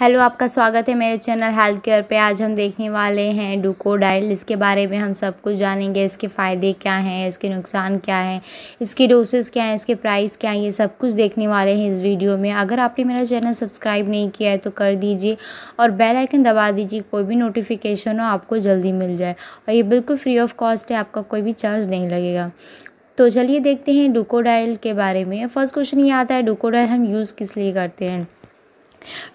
hello आपका स्वागत है मेरे चैनल हेल्थ केयर पे आज हम देखने वाले हैं डुकोडाइल इसके बारे में हम सब कुछ जानेंगे इसके फ़ायदे क्या हैं इसके नुकसान क्या हैं इसकी डोसेस क्या हैं इसके प्राइस क्या हैं ये सब कुछ देखने वाले हैं इस वीडियो में अगर आपने मेरा चैनल सब्सक्राइब नहीं किया है तो कर दीजिए और बेल आइकन दबा दीजिए कोई भी नोटिफिकेशन हो आपको जल्दी मिल जाए और ये बिल्कुल फ्री ऑफ कॉस्ट है आपका कोई भी चार्ज नहीं लगेगा तो चलिए देखते हैं डुकोडाइल के बारे में फर्स्ट क्वेश्चन ये आता है डुकोडाइल हम यूज़ किस लिए करते हैं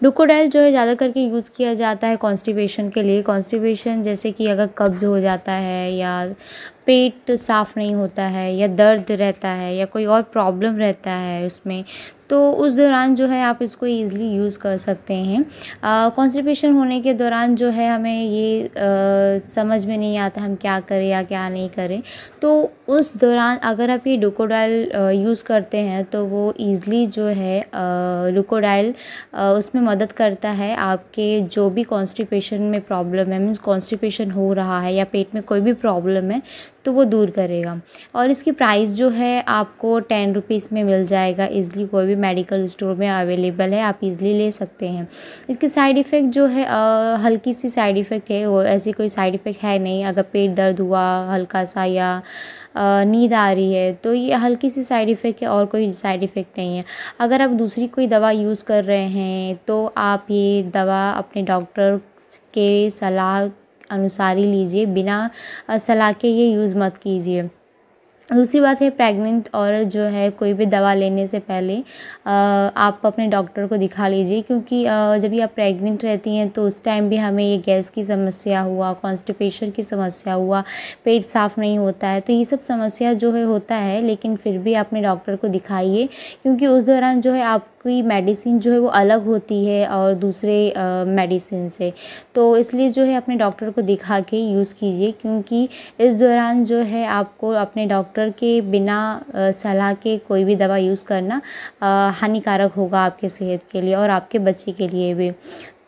डुकोडाइल जो है ज़्यादा करके यूज़ किया जाता है कॉन्स्टिपेशन के लिए कॉन्स्टिपेशन जैसे कि अगर कब्ज़ हो जाता है या पेट साफ़ नहीं होता है या दर्द रहता है या कोई और प्रॉब्लम रहता है उसमें तो उस दौरान जो है आप इसको ईज़िली यूज़ कर सकते हैं कॉन्स्टिपेशन होने के दौरान जो है हमें ये आ, समझ में नहीं आता हम क्या करें या क्या नहीं करें तो उस दौरान अगर आप ये डुकोडाइल यूज़ करते हैं तो वो ईज़िली जो है लुकोडाइल उसमें मदद करता है आपके जो भी कॉन्स्टिपेशन में प्रॉब्लम है मीन्स कॉन्स्टिपेशन हो रहा है या पेट में कोई भी प्रॉब्लम है तो वो दूर करेगा और इसकी प्राइस जो है आपको टेन रुपीज़ में मिल जाएगा ईज़िली कोई भी मेडिकल स्टोर में अवेलेबल है आप इजली ले सकते हैं इसके साइड इफ़ेक्ट जो है आ, हल्की सी साइड इफ़ेक्ट है वो ऐसी कोई साइड इफ़ेक्ट है नहीं अगर पेट दर्द हुआ हल्का सा या नींद आ रही है तो ये हल्की सी साइड इफ़ेक्ट है और कोई साइड इफ़ेक्ट नहीं है अगर आप दूसरी कोई दवा यूज़ कर रहे हैं तो आप ये दवा अपने डॉक्टर के सलाह अनुसार ही लीजिए बिना सलाह के ये यूज़ मत कीजिए दूसरी बात है प्रेग्नेंट औरत जो है कोई भी दवा लेने से पहले आप अपने डॉक्टर को दिखा लीजिए क्योंकि जब भी आप प्रेग्नेंट रहती हैं तो उस टाइम भी हमें ये गैस की समस्या हुआ कॉन्स्टिपेशन की समस्या हुआ पेट साफ़ नहीं होता है तो ये सब समस्या जो है होता है लेकिन फिर भी आपने डॉक्टर को दिखाइए क्योंकि उस दौरान जो है आप की मेडिसिन जो है वो अलग होती है और दूसरे मेडिसिन से तो इसलिए जो है अपने डॉक्टर को दिखा के यूज़ कीजिए क्योंकि इस दौरान जो है आपको अपने डॉक्टर के बिना सलाह के कोई भी दवा यूज़ करना हानिकारक होगा आपके सेहत के लिए और आपके बच्चे के लिए भी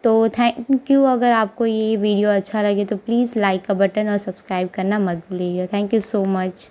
तो थैंक यू अगर आपको ये वीडियो अच्छा लगे तो प्लीज़ लाइक का बटन और सब्सक्राइब करना मत भूलिएगा थैंक यू सो मच